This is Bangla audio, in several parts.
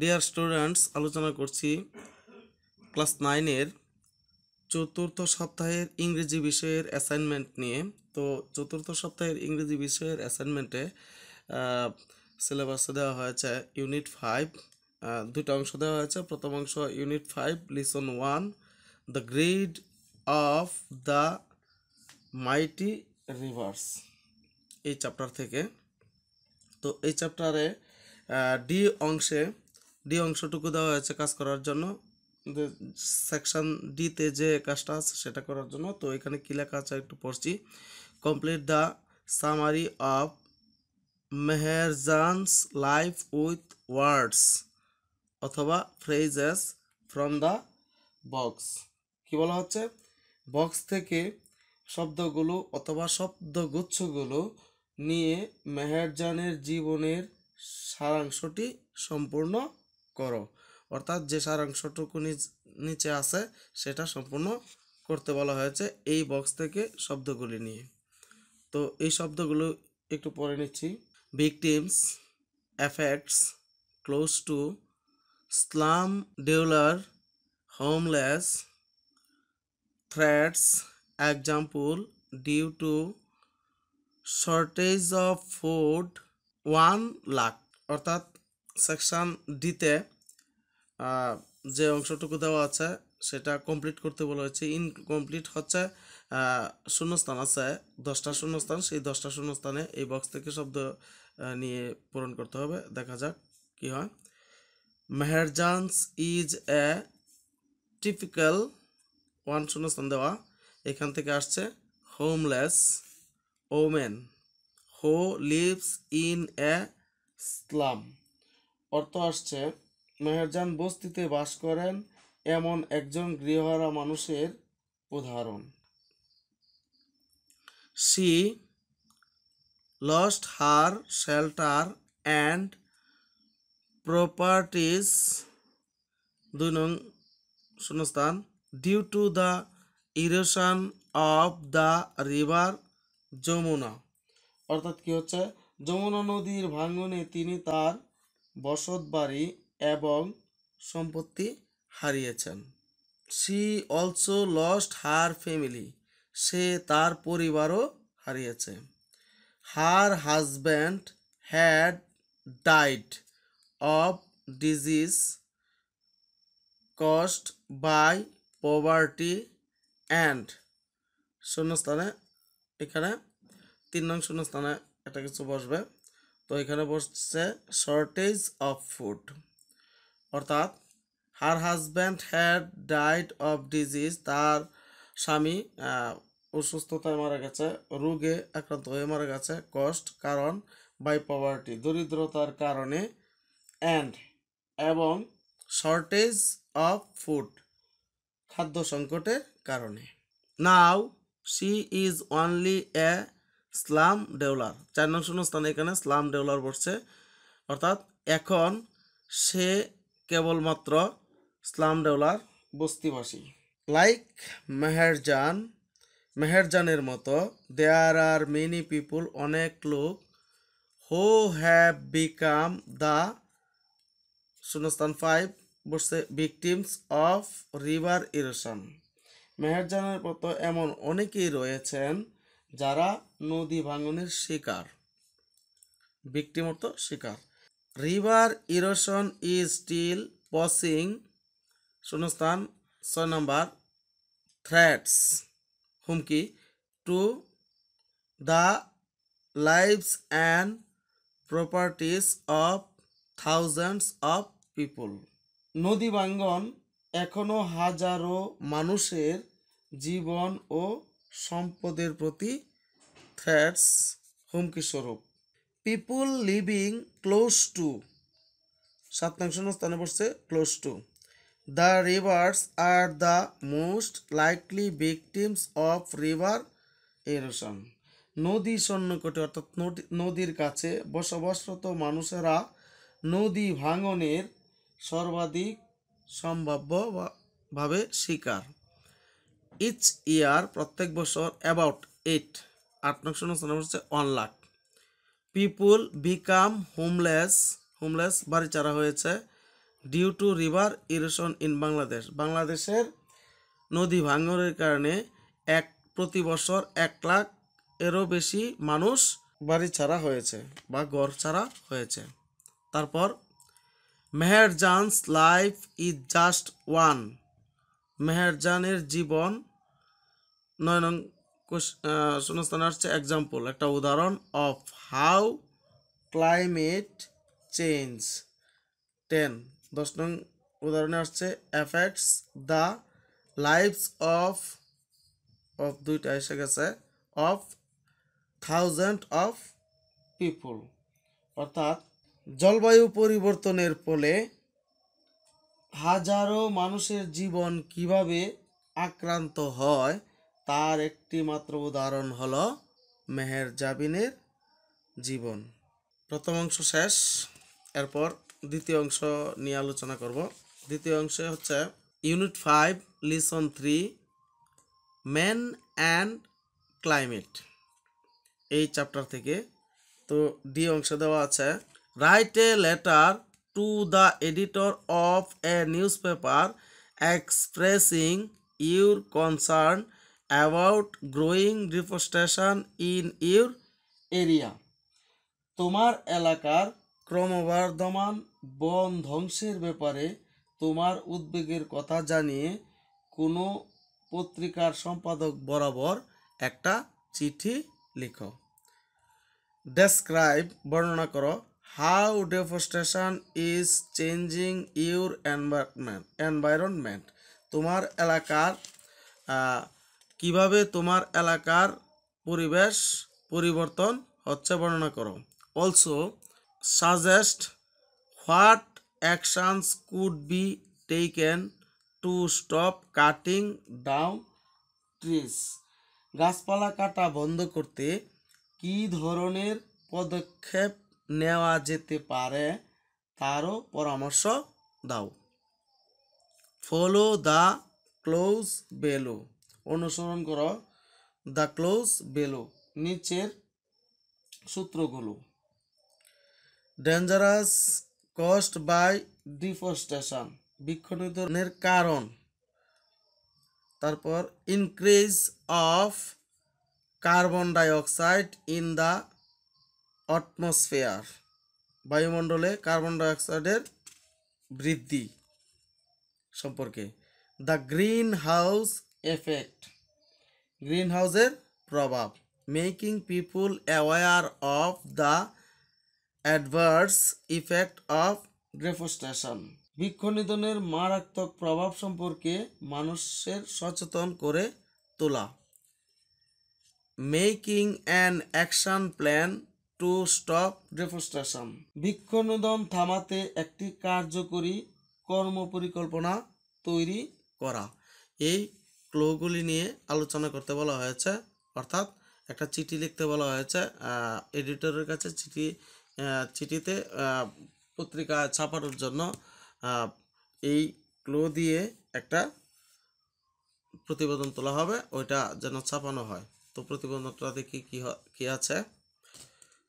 ডিয়ার স্টুডেন্টস আলোচনা করছি ক্লাস নাইনের চতুর্থ সপ্তাহের ইংরেজি বিষয়ের অ্যাসাইনমেন্ট নিয়ে তো চতুর্থ সপ্তাহের ইংরেজি বিষয়ের অ্যাসাইনমেন্টে সিলেবাসে দেওয়া হয়েছে ইউনিট ফাইভ দুটো অংশ দেওয়া হয়েছে প্রথম অংশ unit five lesson one the greed of the mighty rivers এই চ্যাপ্টার থেকে তো এই চ্যাপ্টারে ডি অংশে ডি অংশটুকু দেওয়া হয়েছে কাজ করার জন্য সেকশান ডিতে যে কাজটা আছে সেটা করার জন্য তো এখানে কী লেখা আছে একটু পড়ছি complete the summary of Meherjan's life with words অথবা ফ্রেজেস ফ্রম দ্য বক্স কি বলা হচ্ছে বক্স থেকে শব্দগুলো অথবা শব্দগুচ্ছগুলো নিয়ে মেহেরজানের জীবনের সারাংশটি সম্পূর্ণ করো অর্থাৎ যে সারাংশটুকু নিচে আছে সেটা সম্পূর্ণ করতে বলা হয়েছে এই বক্স থেকে শব্দগুলি নিয়ে তো এই শব্দগুলো একটু পরে নিচ্ছি victims affects close to slum dweller homeless threats example due to shortage of food one lakh অর্থাৎ সেকশান ডিতে যে অংশটুকু দেওয়া আছে সেটা কমপ্লিট করতে বলা হয়েছে ইনকমপ্লিট হচ্ছে শূন্যস্থান আছে দশটা শূন্যস্থান সেই দশটা শূন্যস্থানে এই বক্স থেকে শব্দ নিয়ে পূরণ করতে হবে দেখা যাক কি হয় Meherjan's is a typical one শূন্যস্থান দেওয়া এখান থেকে আসছে homeless women who lives in a slum অর্থ আসছে মেহেরজান বস্তিতে বাস করেন এমন একজন গৃহহারা মানুষের উদাহরণ she lost her shelter and properties দুই নং শূন্যস্থান due to the erosion of the river Jamuna অর্থাৎ কী হচ্ছে যমুনা নদীর ভাঙনে তিনি তার বসতবাড়ি এবং সম্পত্তি হারিয়েছেন she also lost her family সে তার পরিবারও হারিয়েছে her husband had died of disease caused by poverty and শূন্যস্থানে এখানে তিন নং শূন্যস্থানে এটা কিছু বসবে তো এখানে বসছে শর্টেজ অফ ফুড অর্থাৎ her husband had died of disease তার স্বামী অসুস্থতায় মারা গেছে রোগে আক্রান্ত হয়ে মারা গেছে কষ্ট কারণ বাই পভার্টি দরিদ্রতার কারণে অ্যান্ড এবং শর্টেজ অফ ফুড খাদ্য সংকটের কারণে now she is only a slum dweller চার নং শূন্য স্থানে এখানে স্লাম ডেওলার বসছে অর্থাৎ এখন সে কেবলমাত্র স্লাম ডেওলার বস্তিবাসী লাইক মেহেরজান মেহেরজানের মতো দেয়ার আর মেনি পিপুল অনেক লোক হো হ্যাভ বিকাম দ্য শূন্যস্থান ফাইভ বসছে ভিকটিমস অফ রিভার ইরোশন মেহেরজানের মতো এমন অনেকেই রয়েছেন যারা নদী ভাঙনের শিকার ভিক্টিমত শিকার river erosion is still posing শূন্যস্থান ছয় নম্বর থ্রেটস হুমকি to the lives and properties of thousands of people নদী বাঙ্গন এখনও হাজারো মানুষের জীবন ও সম্পদের প্রতি থ্যাটস হুমকি স্বরূপ পিপুল লিভিং ক্লোজ টু সাত নং স্থানে বসছে close to the rivers are the most likely victims of river erosion নদী সন্নিকটে অর্থাৎ নদীর কাছে বসবাসরত মানুষেরা নদী ভাঙনের সর্বাধিক সম্ভাব্যভাবে শিকার ইচ ইয়ার প্রত্যেক বছর অ্যাবাউট এইট আট নং শূন্য হচ্ছে one lakh people become homeless homeless বাড়ি চারা হয়েছে due to river erosion in Bangladesh বাংলাদেশের নদী ভাঙনের কারণে এক প্রতি বছর এক লাখ এরও বেশি মানুষ বাড়ি ছাড়া হয়েছে বা ঘর ছাড়া হয়েছে তারপর Meherjan's life is just one মেহেরজানের জীবন নয় নং শূন্যস্থানে আসছে এক্সাম্পল একটা উদাহরণ of how climate change ten দশ নং উদাহরণে আসছে effects the lives of of দুইটা এসে গেছে অফ থাউজেন্ড অফ পিপুল অর্থাৎ জলবায়ু পরিবর্তনের ফলে হাজারো মানুষের জীবন কিভাবে আক্রান্ত হয় তার একটি মাত্র উদাহরণ হল মেহের জাবিনের জীবন প্রথম অংশ শেষ এরপর দ্বিতীয় অংশ নিয়ে আলোচনা করব দ্বিতীয় অংশে হচ্ছে unit five lesson three man and climate এই চ্যাপ্টার থেকে তো ডি অংশে দেওয়া আছে write a letter to the editor of a newspaper expressing your concern about growing deforestation in your area তোমার এলাকার ক্রমবর্ধমান বন ধ্বংসের ব্যাপারে তোমার উদ্বেগের কথা জানিয়ে কোনো পত্রিকার সম্পাদক বরাবর একটা চিঠি লিখো ডেসক্রাইব বর্ণনা করো how deforestation is changing your environment environment তোমার এলাকার কিভাবে তোমার এলাকার পরিবেশ পরিবর্তন হচ্ছে বর্ণনা করো also suggest what actions could be taken to stop cutting down trees গাছপালা কাটা বন্ধ করতে কি ধরনের পদক্ষেপ নেওয়া যেতে পারে তারও পরামর্শ দাও ফলো দ্য ক্লোজ বেলো অনুসরণ করো দ্য ক্লোজ বেলো নিচের সূত্রগুলো ডেঞ্জারাস কস্ট বাই ডিফরেস্টেশন বৃক্ষনিধনের কারণ তারপর increase of carbon dioxide in the atmosphere বায়ুমণ্ডলে কার্বন ডাইঅক্সাইডের বৃদ্ধি সম্পর্কে the greenhouse effect green হাউসের প্রভাব making people aware of the adverse effect of deforestation বৃক্ষ নিধনের মারাত্মক প্রভাব সম্পর্কে মানুষের সচেতন করে তোলা making an action plan to stop deforestation বৃক্ষনোদন থামাতে একটি কার্যকরী কর্ম পরিকল্পনা তৈরি করা এই ক্লোগুলি নিয়ে আলোচনা করতে বলা হয়েছে অর্থাৎ একটা চিঠি লিখতে বলা হয়েছে এডিটরের কাছে চিঠি চিঠিতে পত্রিকা ছাপানোর জন্য এই ক্লো দিয়ে একটা প্রতিবেদন তোলা হবে ওইটা যেন ছাপানো হয় তো প্রতিবেদনটাতে কী কী কী আছে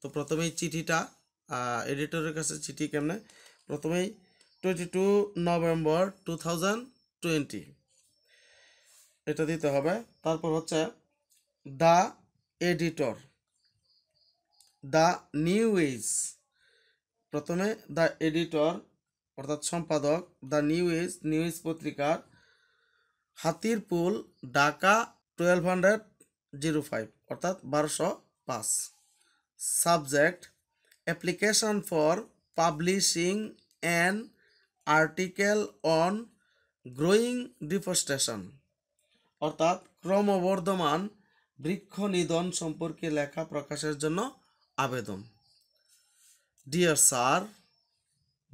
তো প্রথমেই চিঠিটা এডিটরের কাছে চিঠি কেমনে প্রথমেই twenty two November two thousand twenty এটা দিতে হবে তারপর হচ্ছে the editor the New Age প্রথমে দ্য এডিটর অর্থাৎ সম্পাদক the New Age New Age পত্রিকার Hatirpool Dhaka twelve hundred zero five অর্থাৎ বারোশো পাঁচ subject application for publishing an article on growing deforestation অর্থাৎ ক্রমবর্ধমান বৃক্ষ নিধন সম্পর্কে লেখা প্রকাশের জন্য আবেদন ডিয়ার স্যার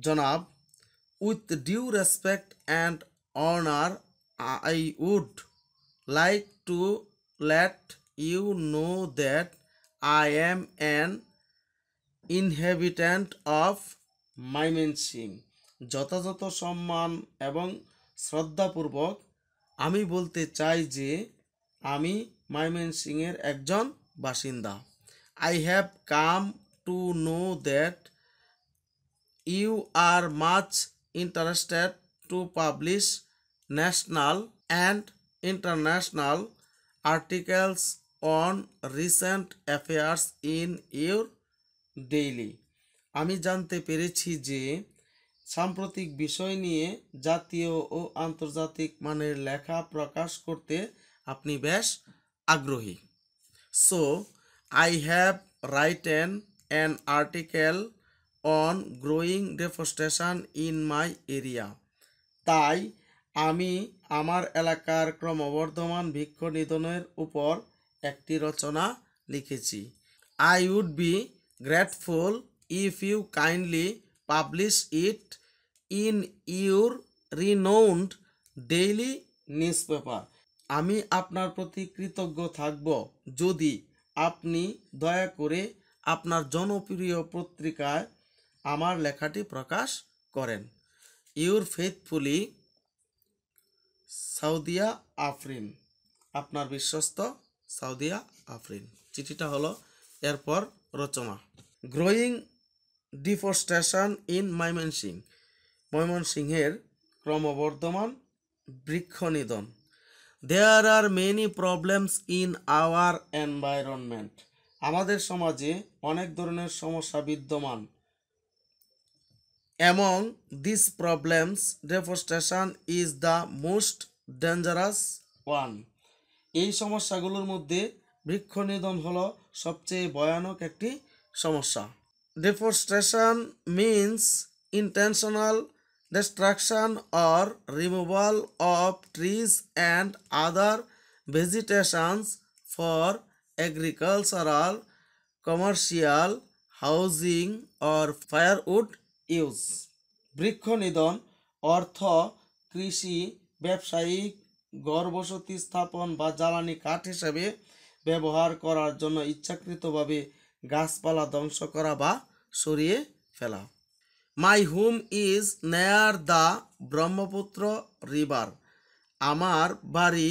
জনাব with due respect and honour I would like to let you know that I am an inhabitant of Mymensingh যথাযথ সম্মান এবং শ্রদ্ধাপূর্বক আমি বলতে চাই যে আমি সিংয়ের একজন বাসিন্দা I have come to know that you are much interested to publish national and international articles on recent affairs in your daily আমি জানতে পেরেছি যে সাম্প্রতিক বিষয় নিয়ে জাতীয় ও আন্তর্জাতিক মানের লেখা প্রকাশ করতে আপনি বেশ আগ্রহী so I have written an article on growing deforestation in my area তাই আমি আমার এলাকার ক্রমবর্ধমান বৃক্ষ নিধনের উপর একটি রচনা লিখেছি I would be grateful if you kindly publish it in your renowned daily newspaper আমি আপনার প্রতি কৃতজ্ঞ থাকব যদি আপনি দয়া করে আপনার জনপ্রিয় পত্রিকায় আমার লেখাটি প্রকাশ করেন ইউর ফেথফুলি সাউদিয়া আফরিন আপনার বিশ্বস্ত সাউদিয়া আফরিন চিঠিটা হলো এরপর রচনা গ্রোয়িং ডিফরেস্টেশন ইন ময়মনসিং ময়মনসিংহের ক্রমবর্ধমান বৃক্ষ নিধন there are many problems in our environment আমাদের সমাজে অনেক ধরনের সমস্যা বিদ্যমান এবং this problems deforestation is the most dangerous one এই সমস্যাগুলোর মধ্যে বৃক্ষ নিধন হলো সবচেয়ে ভয়ানক একটি সমস্যা deforestation means intentional destruction or removal of trees and other vegetations for agricultural, commercial, housing or firewood use. বৃক্ষ নিধন অর্থ কৃষি ব্যবসায়িক গড়বসতি স্থাপন বা জ্বালানি কাঠ হিসেবে ব্যবহার করার জন্য ইচ্ছাকৃতভাবে গাছপালা ধ্বংস করা বা সরিয়ে ফেলা my home is near the Brahmaputra river আমার বাড়ি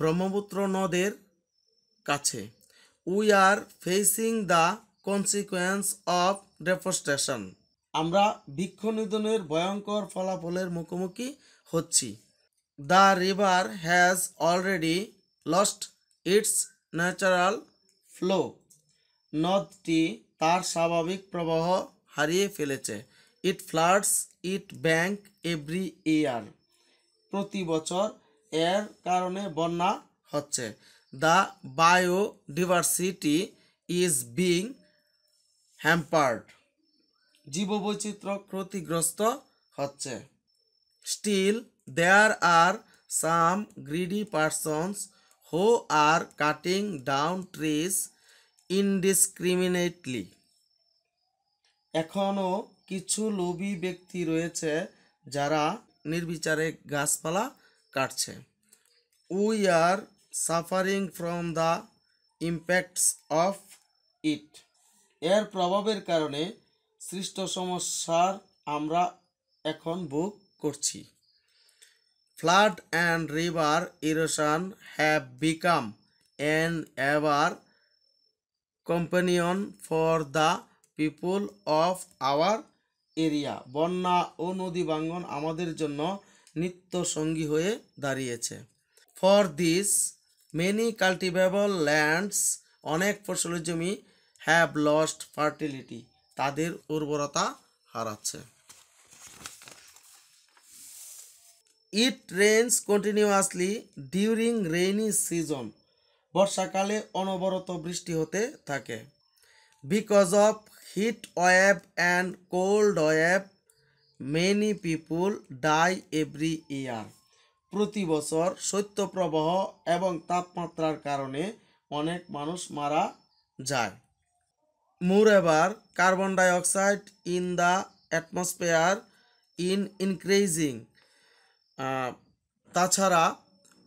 ব্রহ্মপুত্র নদের কাছে we are facing the consequence of deforestation আমরা বৃক্ষ নিধনের ভয়ঙ্কর ফলাফলের মুখোমুখি হচ্ছি the river has already lost its natural flow নদটি তার স্বাভাবিক প্রবাহ হারিয়ে ফেলেছে it floods it bank every year প্রতি বছর এর কারণে বন্যা হচ্ছে the biodiversity is being hampered জীববৈচিত্র্য ক্ষতিগ্রস্ত হচ্ছে still there are some greedy persons হো are cutting down trees indiscriminately এখনও কিছু লোভী ব্যক্তি রয়েছে যারা নির্বিচারে গাছপালা কাটছে we are suffering from the impacts of it এর প্রভাবের কারণে সৃষ্ট সমস্যার আমরা এখন বুক করছি flood and river erosion have become an ever companion for the people of our area বন্যা ও নদী বাঙ্গন আমাদের জন্য নিত্য সঙ্গী হয়ে দাঁড়িয়েছে for this many cultivable lands অনেক ফসলের জমি হ্যাভ লস্ট ফার্টিলিটি তাদের উর্বরতা হারাচ্ছে it rains continuously during rainy season বর্ষাকালে অনবরত বৃষ্টি হতে থাকে because of heat wave and cold wave many people die every year প্রতি বছর শৈত্যপ্রবাহ এবং তাপমাত্রার কারণে অনেক মানুষ মারা যায় ever carbon dioxide in the atmosphere in increasing তাছাড়া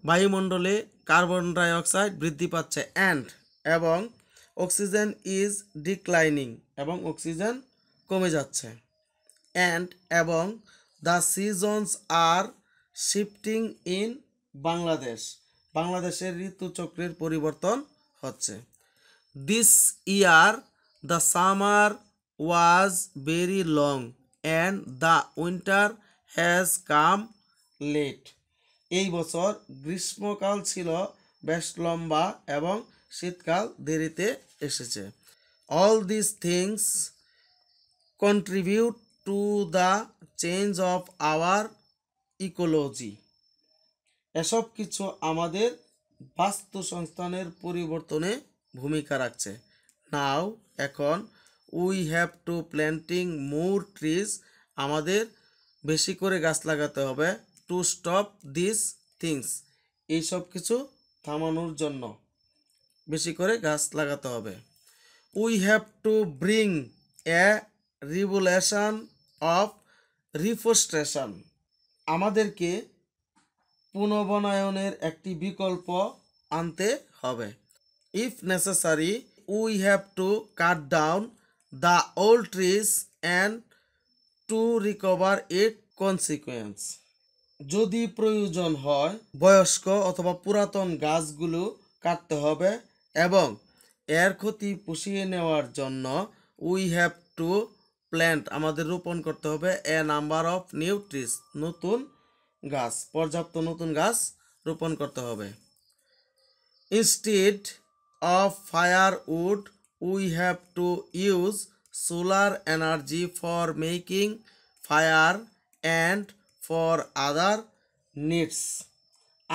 বায়ুমণ্ডলে কার্বন ডাইঅক্সাইড বৃদ্ধি পাচ্ছে অ্যান্ড এবং অক্সিজেন ইজ ডিক্লাইনিং এবং অক্সিজেন কমে যাচ্ছে অ্যান্ড এবং the seasons are shifting in Bangladesh বাংলাদেশের ঋতুচক্রের পরিবর্তন হচ্ছে this year the summer was very long and the winter has come late এই বছর গ্রীষ্মকাল ছিল বেশ লম্বা এবং শীতকাল দেরিতে এসেছে all this things contribute to the change of our ecology এসব কিছু আমাদের বাস্তু সংস্থানের পরিবর্তনে ভূমিকা রাখছে নাও এখন we have to planting more trees আমাদের বেশি করে গাছ লাগাতে হবে টু স্টপ দিস থিংস এই সব কিছু থামানোর জন্য বেশি করে গাছ লাগাতে হবে we have to bring a revolution of reforestation আমাদেরকে পুনবনায়নের একটি বিকল্প আনতে হবে if necessary we have to cut down the old trees and to recover it consequence যদি প্রয়োজন হয় বয়স্ক অথবা পুরাতন গাছগুলো কাটতে হবে এবং এর ক্ষতি পুষিয়ে নেওয়ার জন্য উই হ্যাভ টু প্ল্যান্ট আমাদের রোপণ করতে হবে এ নাম্বার অফ নিউ নতুন গাছ পর্যাপ্ত নতুন গাছ রোপণ করতে হবে instead of firewood we have to use solar energy for making fire and for other needs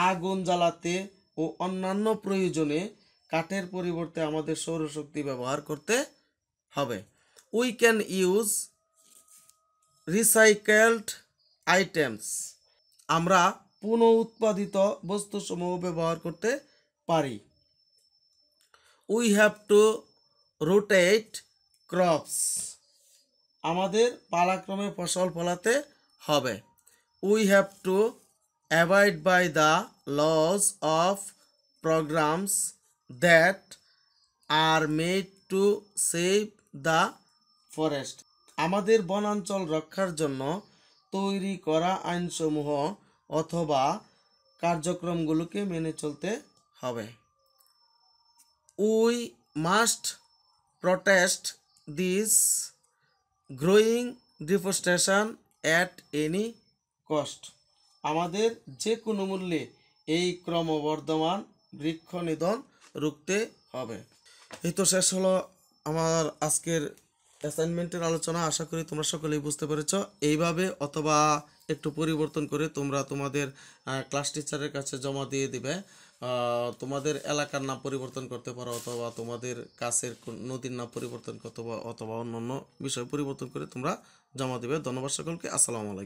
আগুন জ্বালাতে ও অন্যান্য প্রয়োজনে কাঠের পরিবর্তে আমাদের সৌরশক্তি ব্যবহার করতে হবে we can use recycled items আমরা উৎপাদিত বস্তুসমূহ ব্যবহার করতে পারি we have to rotate crops আমাদের পালাক্রমে ফসল ফলাতে হবে we have to avoid by the loss of programs that are made to save the forest আমাদের বনাঞ্চল রক্ষার জন্য তৈরি করা আইনসমূহ অথবা কার্যক্রমগুলোকে মেনে চলতে হবে we must protest this growing deforestation at any cost আমাদের যে কোনো মূল্যে এই ক্রমবর্ধমান বৃক্ষ নিধন রুখতে হবে এই তো শেষ হলো আমার আজকের অ্যাসাইনমেন্টের আলোচনা আশা করি তোমরা সকলেই বুঝতে পেরেছ এইভাবে অথবা একটু পরিবর্তন করে তোমরা তোমাদের ক্লাস টিচারের কাছে জমা দিয়ে দিবে তোমাদের এলাকার নাম পরিবর্তন করতে পারো অথবা তোমাদের কাছের নদীর নাম পরিবর্তন করতে অথবা অন্য অন্য বিষয় পরিবর্তন করে তোমরা জমা দেবে ধন্যবাদ সকলকে আসসালামু আলাইকুম